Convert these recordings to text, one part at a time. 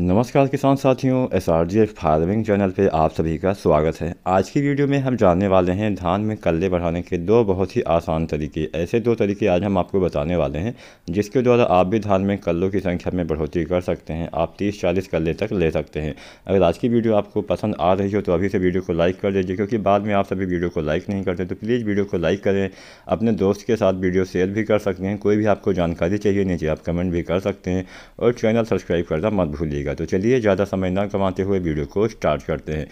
नमस्कार किसान साथियों S R G farming channel पर आप सभी का स्वागत है आज की वीडियो में हम जानने वाले हैं धान में कल्ले बढ़ाने के दो बहुत ही आसान तरीके ऐसे दो तरीके आज हम आपको बताने वाले हैं जिसके द्वारा आप भी धान में कल्लों की संख्या में बढ़ोतरी कर सकते हैं आप 30-40 कल्ले तक ले सकते हैं अगर आज की वीडियो आपको पसंद आ रही हो तो अभी से वीडियो को लाइक कर दीजिए क्योंकि बाद में आप सभी वीडियो को लाइक नहीं करते तो प्लीज़ वीडियो को लाइक करें अपने दोस्त के साथ वीडियो शेयर भी कर सकते हैं कोई भी आपको जानकारी चाहिए नीचे आप कमेंट भी कर सकते हैं और चैनल सब्सक्राइब करना मत भूलिएगा तो चलिए ज़्यादा समय ना कमाते हुए वीडियो को स्टार्ट करते हैं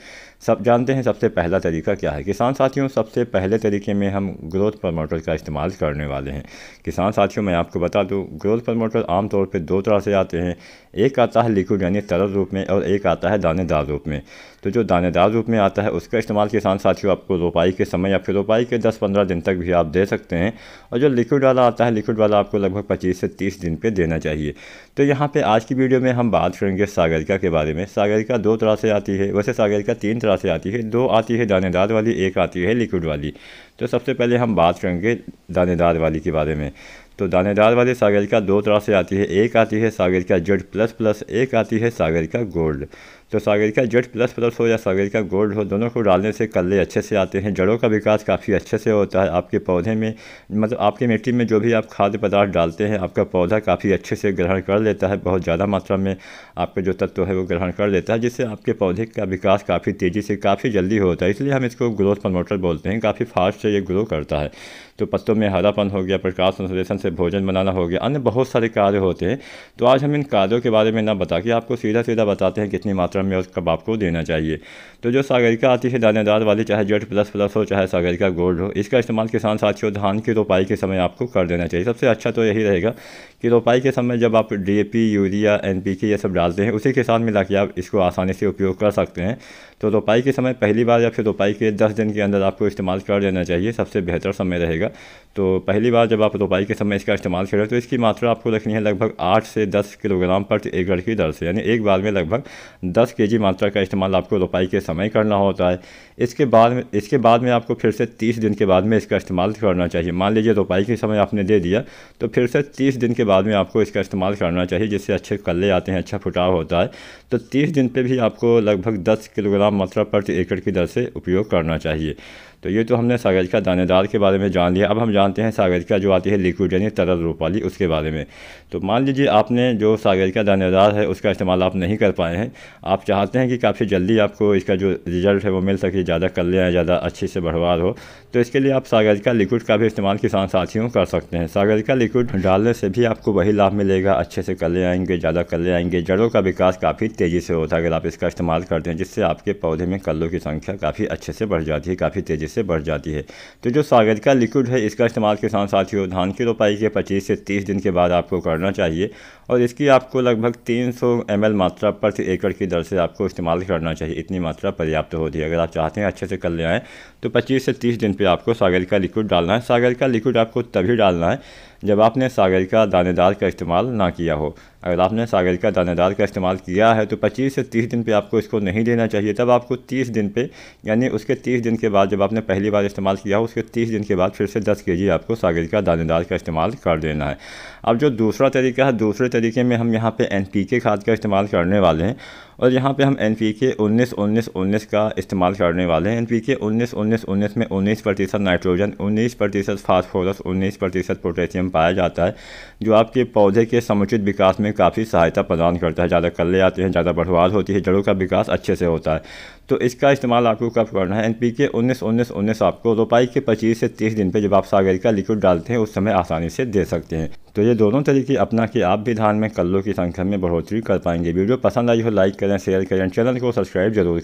सब जानते हैं सबसे पहला तरीका क्या है किसान साथियों सबसे पहले तरीके में हम ग्रोथ प्रमोटर का इस्तेमाल करने वाले हैं किसान साथियों मैं आपको बता दूँ ग्रोथ प्रमोटर आमतौर पर दो तरह से आते हैं एक आता है लिक्विड यानी तरल रूप में और एक आता है दानेदार रूप में तो जो दानेदार रूप में आता है उसका इस्तेमाल किसान साथियों आपको रोपाई के समय या फिर रोपाई के 10-15 दिन तक भी आप दे सकते हैं और जो लिक्विड वाला आता है लिक्विड वाला आपको लगभग 25 से 30 दिन पे देना चाहिए तो यहाँ पे आज की वीडियो में हम बात करेंगे सागरिका के बारे में सागरिका दो तरह से आती है वैसे सागरिका तीन तरह से आती है दो आती है दानेदार वाली एक आती है लिक्विड वाली तो सबसे पहले हम बात करेंगे दानेदार वाली के बारे में तो दानेदार सागर सागरिका दो तरह से आती है एक आती है सागरिका जेड प्लस प्लस एक आती है सागर का गोल्ड तो सागरिका जेड प्लस प्लस हो या सागर का गोल्ड हो दोनों को डालने से कल्ले अच्छे से आते हैं जड़ों का विकास काफ़ी अच्छे से होता है आपके पौधे में मतलब आपकी मिट्टी में जो भी आप खाद्य पदार्थ डालते हैं आपका पौधा काफ़ी अच्छे से ग्रहण कर लेता है बहुत ज़्यादा मात्रा में आपका जो तत्व है वो ग्रहण कर लेता है जिससे आपके पौधे का विकास काफ़ी तेज़ी से काफ़ी जल्दी होता है इसलिए हम इसको ग्रोथ प्रमोटर बोलते हैं काफ़ी फास्ट से ये ग्रो करता है तो पत्तों में हरापन हो गया प्रकाश संश्लेषण से भोजन बनाना हो गया अन्य बहुत सारे कार्य होते हैं तो आज हम इन कार्यों के बारे में ना बता के आपको सीधा सीधा बताते हैं कितनी मात्रा में उस कबाब को देना चाहिए तो जो सागरिका आती है दानेदार वाली चाहे जेड प्लस प्लस हो चाहे सागरिका गोल्ड हो इसका इस्तेमाल किसान साथियों धान की रोपाई के समय आपको कर देना चाहिए सबसे अच्छा तो यही रहेगा कि रोपाई के समय जब आप डी यूरिया एन ये सब डालते हैं उसी के साथ मिला के आप इसको आसानी से उपयोग कर सकते हैं तो रोपाई के समय पहली बार या फिर रोपाई के दस दिन के अंदर आपको इस्तेमाल कर देना चाहिए सबसे बेहतर समय रहेगा 제가 तो पहली बार जब आप रोपाई के समय इसका इस्तेमाल करें तो इसकी मात्रा आपको रखनी है लगभग आठ से दस किलोग्राम प्रति एकड़ की दर से यानी एक बार में लगभग दस के जी मात्रा का इस्तेमाल आपको रोपाई के समय करना होता है इसके बाद में इसके बाद में आपको फिर से तीस दिन के बाद में इसका इस्तेमाल करना चाहिए मान लीजिए रोपाई के समय आपने दे दिया तो फिर से तीस दिन के बाद में आपको इसका इस्तेमाल करना चाहिए जिससे अच्छे कल्ले आते हैं अच्छा फुटाव होता है तो तीस दिन पर भी आपको लगभग दस किलोग्राम मात्रा प्रति एकड़ की दर से उपयोग करना चाहिए तो ये तो हमने सागज का दानेदार के बारे में जान लिया अब हम जान जानते हैं सागरिका जो आती है लिक्विड यानी तरल रूप वाली उसके बारे में तो मान लीजिए आपने जो सागरिका दानेदार है उसका इस्तेमाल आप नहीं कर पाए हैं आप चाहते हैं कि काफ़ी जल्दी आपको इसका जो रिज़ल्ट है वो मिल सके ज़्यादा कर लें ज़्यादा अच्छे से बढ़वार हो तो इसके लिए आप सागरिका लिक्विड का भी इस्तेमाल किसान साथियों कर सकते हैं सागरिका लिक्विड डालने से भी आपको वही लाभ मिलेगा अच्छे से कर ले आएंगे ज़्यादा कर ले आएंगे जड़ों का विकास काफ़ी तेज़ी से होता है अगर आप इसका इस्तेमाल करते हैं जिससे आपके पौधे में कल्लों की संख्या काफ़ी अच्छे से बढ़ जाती है काफ़ी तेज़ी से बढ़ जाती है तो जो सागरिका लिक्विड है इसका इस्तेमाल के साथ साथियों धान की रोपाई के 25 से 30 दिन के बाद आपको करना चाहिए और इसकी आपको लगभग 300 सौ मात्रा प्रति एकड़ की दर से आपको इस्तेमाल करना चाहिए इतनी मात्रा पर्याप्त होती है अगर आप चाहते हैं अच्छे से कर ले आएँ तो पच्चीस से तीस दिन पर आपको सागर का लिक्विड डालना है सागर का लिक्विड आपको तभी डालना है जब आपने सागर का दानेदार का इस्तेमाल ना किया हो अगर आपने सागर का दानेदार का इस्तेमाल किया है तो 25 से 30 दिन पे आपको इसको नहीं देना चाहिए तब आपको 30 दिन पे यानी उसके 30 दिन के बाद जब आपने पहली बार इस्तेमाल किया हो उसके 30 दिन के बाद फिर से 10 के जी आपको का दानेदार का इस्तेमाल कर देना है अब जो दूसरा तरीका है दूसरे तरीके में हम यहाँ पर एन खाद का इस्तेमाल करने वाले हैं और यहाँ पे हम एन पी के उन्नीस उन्नीस उन्नीस का इस्तेमाल करने वाले हैं एन पी के उन्नीस उन्नीस उन्नीस में उन्नीस प्रतिशत नाइट्रोजन उन्नीस प्रतिशत फास्फोरस उन्नीस प्रतिशत पोटेशियम पाया जाता है जो आपके पौधे के समुचित विकास में काफ़ी सहायता प्रदान करता है ज़्यादा कल्ले आते हैं ज़्यादा बढ़वाद होती है जड़ों का विकास अच्छे से होता है तो इसका इस्तेमाल आपको कब करना है एन पी के उन्नीस उन्नीस उन्नीस आपको रोपाई के पच्चीस से तीस दिन पर जब आप सागर का लिक्विड डालते हैं उस समय आसानी से दे सकते हैं तो ये दोनों तरीके अपना कि आप भी धान में कल्लों की संख्या में बढ़ोतरी कर पाएंगे वीडियो पसंद आई हो लाइक करें शेयर करें चैनल को सब्सक्राइब जरूर करें